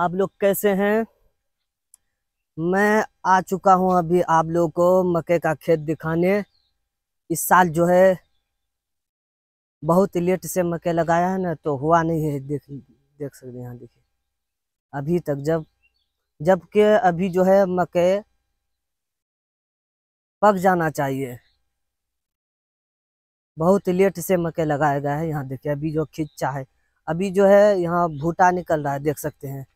आप लोग कैसे हैं मैं आ चुका हूं अभी आप लोगों को मक्के का खेत दिखाने इस साल जो है बहुत लेट से मक्के लगाया है ना तो हुआ नहीं है देख देख सकते यहाँ देखिए अभी तक जब जबकि अभी जो है मक्के पक जाना चाहिए बहुत लेट से मक्के लगाया गया है यहाँ देखिए अभी जो खिंचा है अभी जो है यहाँ भूटा निकल रहा है देख सकते हैं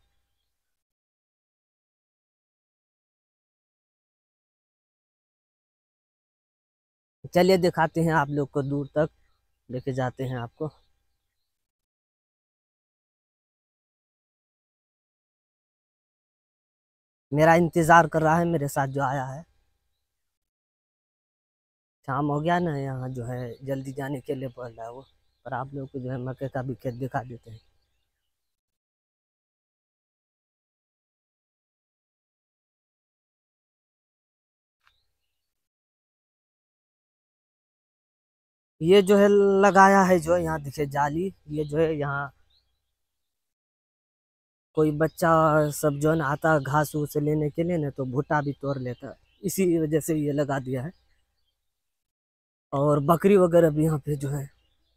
चलिए दिखाते हैं आप लोग को दूर तक लेके जाते हैं आपको मेरा इंतज़ार कर रहा है मेरे साथ जो आया है शाम हो गया ना यहाँ जो है जल्दी जाने के लिए बोल रहा है वो पर आप लोग को जो है मक्के का भी खेत दिखा देते हैं ये जो है लगाया है जो यहाँ दिखे जाली ये जो है यहाँ कोई बच्चा सब जो है आता घास उस लेने के लिए ना तो भुट्टा भी तोड़ लेता इसी वजह से ये लगा दिया है और बकरी वगैरह भी यहाँ पे जो है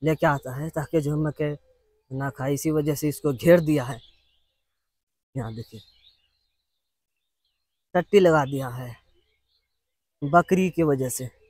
लेके आता है ताकि जो है मके ना खाए इसी वजह से इसको घेर दिया है यहाँ देखिए टट्टी लगा दिया है बकरी की वजह से